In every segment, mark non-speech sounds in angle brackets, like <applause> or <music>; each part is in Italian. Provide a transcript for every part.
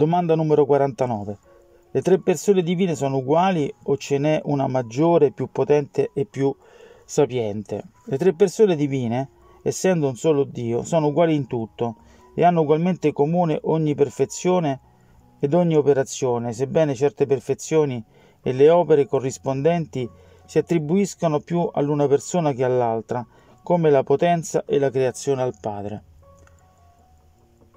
Domanda numero 49. Le tre persone divine sono uguali o ce n'è una maggiore, più potente e più sapiente? Le tre persone divine, essendo un solo Dio, sono uguali in tutto e hanno ugualmente comune ogni perfezione ed ogni operazione, sebbene certe perfezioni e le opere corrispondenti si attribuiscano più all'una persona che all'altra, come la potenza e la creazione al Padre.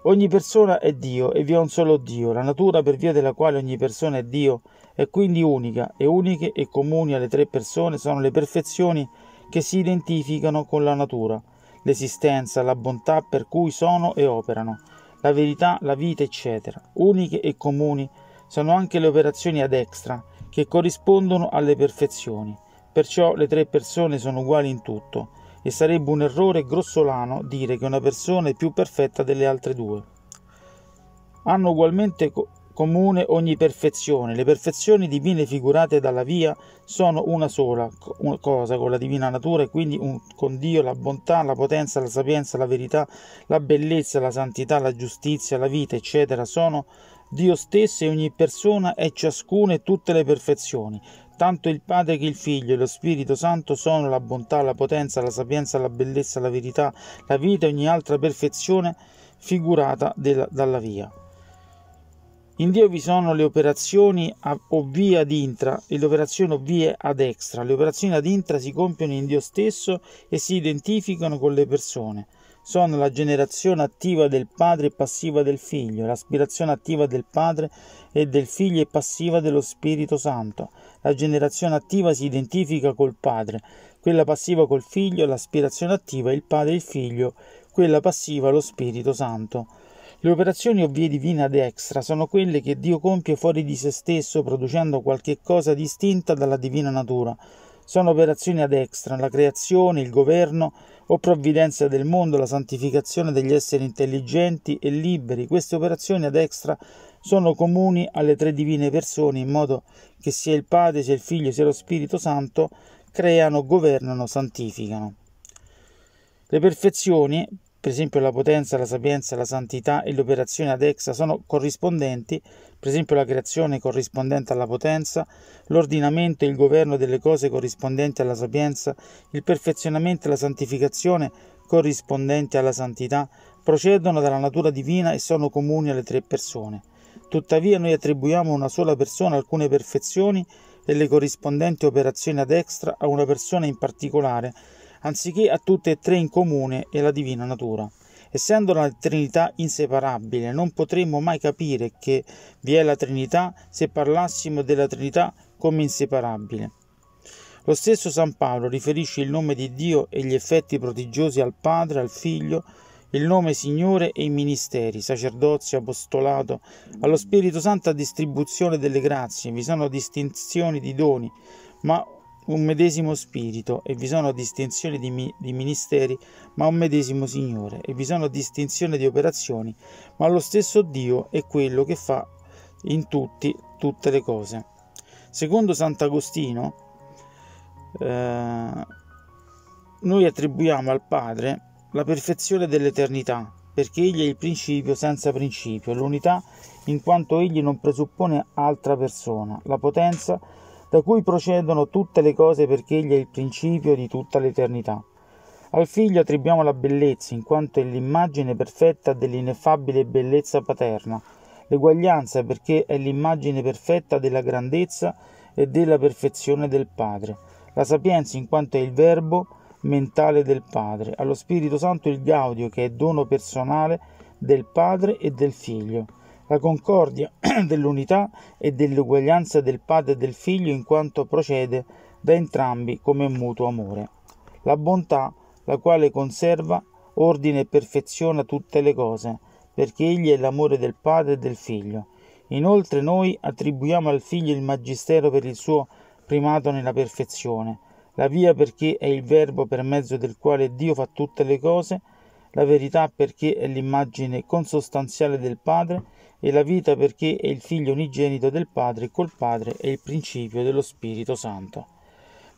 Ogni persona è Dio e vi è un solo Dio, la natura per via della quale ogni persona è Dio è quindi unica e uniche e comuni alle tre persone sono le perfezioni che si identificano con la natura, l'esistenza, la bontà per cui sono e operano, la verità, la vita, eccetera. Uniche e comuni sono anche le operazioni ad extra che corrispondono alle perfezioni, perciò le tre persone sono uguali in tutto e sarebbe un errore grossolano dire che una persona è più perfetta delle altre due. Hanno ugualmente co- comune ogni perfezione, le perfezioni divine figurate dalla via sono una sola co- cosa con la divina natura e quindi un, con Dio la bontà, la potenza, la sapienza, la verità, la bellezza, la santità, la giustizia, la vita, eccetera, sono Dio stesso e ogni persona è ciascuna e tutte le perfezioni. Tanto il Padre che il Figlio e lo Spirito Santo sono la bontà, la potenza, la sapienza, la bellezza, la verità, la vita e ogni altra perfezione figurata della, dalla via. In Dio vi sono le operazioni o via ad intra e le operazioni o via ad extra. Le operazioni ad intra si compiono in Dio stesso e si identificano con le persone sono la generazione attiva del padre e passiva del figlio, l'aspirazione attiva del padre e del figlio e passiva dello Spirito Santo. La generazione attiva si identifica col padre, quella passiva col figlio, l'aspirazione attiva il padre e il figlio, quella passiva lo Spirito Santo. Le operazioni o vie divine ad extra sono quelle che Dio compie fuori di se stesso producendo qualche cosa distinta dalla divina natura sono operazioni ad extra, la creazione, il governo o provvidenza del mondo, la santificazione degli esseri intelligenti e liberi. Queste operazioni ad extra sono comuni alle tre divine persone, in modo che sia il Padre, sia il Figlio, sia lo Spirito Santo creano, governano, santificano. Le perfezioni per esempio la potenza, la sapienza, la santità e l'operazione ad exa sono corrispondenti, per esempio la creazione corrispondente alla potenza, l'ordinamento e il governo delle cose corrispondenti alla sapienza, il perfezionamento e la santificazione corrispondenti alla santità, procedono dalla natura divina e sono comuni alle tre persone. Tuttavia noi attribuiamo a una sola persona alcune perfezioni e le corrispondenti operazioni ad extra a una persona in particolare, anziché a tutte e tre in comune e la divina natura. Essendo la Trinità inseparabile, non potremmo mai capire che vi è la Trinità se parlassimo della Trinità come inseparabile. Lo stesso San Paolo riferisce il nome di Dio e gli effetti prodigiosi al Padre, al Figlio, il nome Signore e i ministeri, sacerdozio, apostolato, allo Spirito Santo a distribuzione delle grazie, vi sono distinzioni di doni, ma un medesimo spirito e vi sono distinzioni di, mi- di, ministeri, ma un medesimo Signore, e vi sono distinzioni di operazioni, ma lo stesso Dio è quello che fa in tutti tutte le cose. Secondo Sant'Agostino, eh, noi attribuiamo al Padre la perfezione dell'eternità, perché Egli è il principio senza principio, l'unità in quanto Egli non presuppone altra persona, la potenza da cui procedono tutte le cose perché egli è il principio di tutta l'eternità. Al figlio attribuiamo la bellezza, in quanto è l'immagine perfetta dell'ineffabile bellezza paterna, l'eguaglianza perché è l'immagine perfetta della grandezza e della perfezione del Padre, la sapienza in quanto è il verbo mentale del Padre, allo Spirito Santo il gaudio che è dono personale del Padre e del Figlio la concordia <clears throat> dell'unità e dell'uguaglianza del Padre e del Figlio in quanto procede da entrambi come mutuo amore, la bontà la quale conserva, ordine e perfeziona tutte le cose, perché egli è l'amore del Padre e del Figlio. Inoltre noi attribuiamo al Figlio il magistero per il suo primato nella perfezione, la via perché è il verbo per mezzo del quale Dio fa tutte le cose, la verità perché è l'immagine consostanziale del Padre e la vita perché è il Figlio unigenito del Padre col Padre è il principio dello Spirito Santo.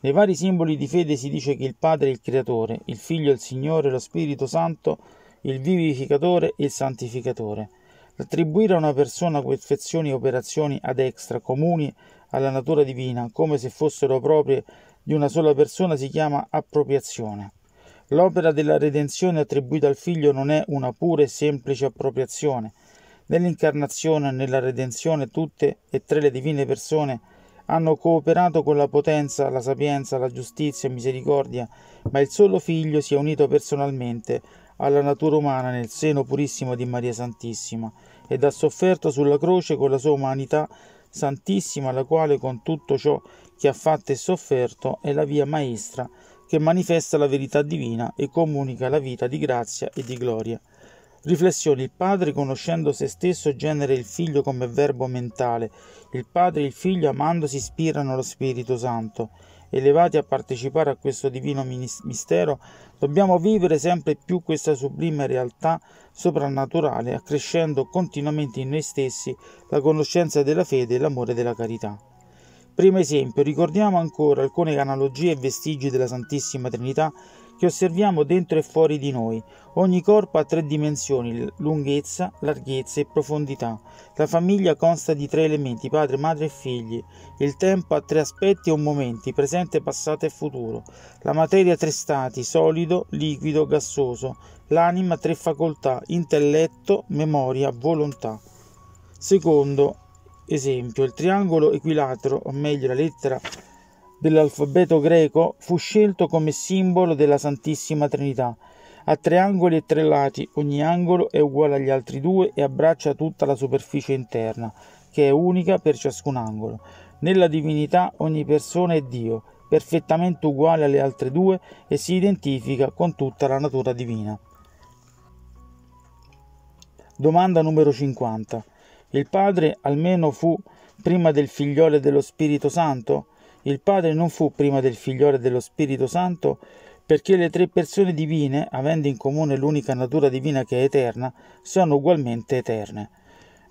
Nei vari simboli di fede si dice che il Padre è il Creatore, il Figlio è il Signore, lo Spirito Santo, il Vivificatore e il Santificatore. Attribuire a una persona perfezioni e operazioni ad extra comuni alla natura divina, come se fossero proprie di una sola persona, si chiama appropriazione. L'opera della redenzione attribuita al Figlio non è una pura e semplice appropriazione. Nell'incarnazione e nella redenzione tutte e tre le divine persone hanno cooperato con la potenza, la sapienza, la giustizia e misericordia, ma il solo Figlio si è unito personalmente alla natura umana nel seno purissimo di Maria Santissima ed ha sofferto sulla croce con la sua umanità santissima, la quale con tutto ciò che ha fatto e sofferto è la via maestra che manifesta la verità divina e comunica la vita di grazia e di gloria. Riflessioni. Il padre, conoscendo se stesso, genera il figlio come verbo mentale. Il padre e il figlio, amandosi, ispirano lo Spirito Santo. Elevati a partecipare a questo divino mistero, dobbiamo vivere sempre più questa sublime realtà soprannaturale, accrescendo continuamente in noi stessi la conoscenza della fede e l'amore della carità. Primo esempio, ricordiamo ancora alcune analogie e vestigi della Santissima Trinità che osserviamo dentro e fuori di noi. Ogni corpo ha tre dimensioni, lunghezza, larghezza e profondità. La famiglia consta di tre elementi, padre, madre e figli. Il tempo ha tre aspetti o momenti, presente, passato e futuro. La materia ha tre stati, solido, liquido, gassoso. L'anima ha tre facoltà, intelletto, memoria, volontà. Secondo, Esempio, il triangolo equilatero, o meglio la lettera dell'alfabeto greco, fu scelto come simbolo della Santissima Trinità. Ha tre angoli e tre lati, ogni angolo è uguale agli altri due e abbraccia tutta la superficie interna, che è unica per ciascun angolo. Nella divinità ogni persona è Dio, perfettamente uguale alle altre due e si identifica con tutta la natura divina. Domanda numero 50. Il Padre almeno fu prima del figliolo e dello Spirito Santo? Il Padre non fu prima del figliolo e dello Spirito Santo perché le tre persone divine, avendo in comune l'unica natura divina che è eterna, sono ugualmente eterne.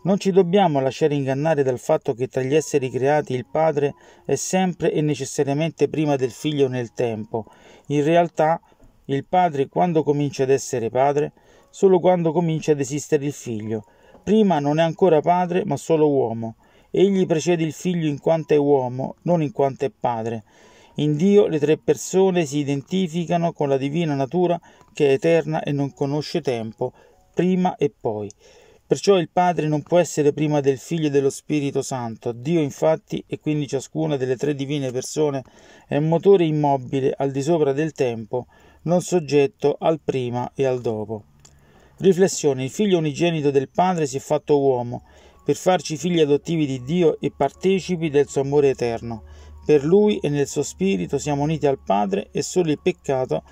Non ci dobbiamo lasciare ingannare dal fatto che tra gli esseri creati il Padre è sempre e necessariamente prima del Figlio nel tempo. In realtà il Padre quando comincia ad essere Padre? Solo quando comincia ad esistere il Figlio prima non è ancora padre, ma solo uomo. Egli precede il figlio in quanto è uomo, non in quanto è padre. In Dio le tre persone si identificano con la divina natura che è eterna e non conosce tempo, prima e poi. Perciò il Padre non può essere prima del Figlio e dello Spirito Santo. Dio infatti, e quindi ciascuna delle tre divine persone, è un motore immobile al di sopra del tempo, non soggetto al prima e al dopo. Riflessione, il figlio unigenito del Padre si è fatto uomo per farci figli adottivi di Dio e partecipi del suo amore eterno. Per lui e nel suo spirito siamo uniti al Padre e solo il peccato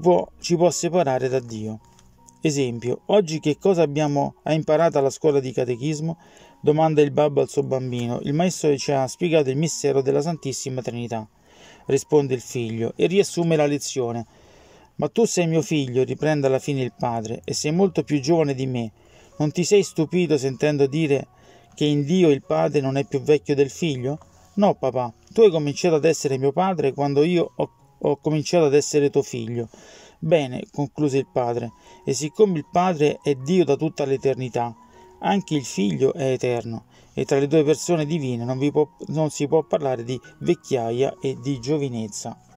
può, ci può separare da Dio. Esempio, oggi che cosa abbiamo imparato alla scuola di catechismo? Domanda il babbo al suo bambino. Il maestro ci ha spiegato il mistero della Santissima Trinità. Risponde il figlio e riassume la lezione. Ma tu sei mio figlio, riprende alla fine il padre, e sei molto più giovane di me. Non ti sei stupito sentendo dire che in Dio il padre non è più vecchio del figlio? No, papà, tu hai cominciato ad essere mio padre quando io ho, ho cominciato ad essere tuo figlio. Bene, concluse il padre, e siccome il padre è Dio da tutta l'eternità, anche il figlio è eterno, e tra le due persone divine non, può, non si può parlare di vecchiaia e di giovinezza.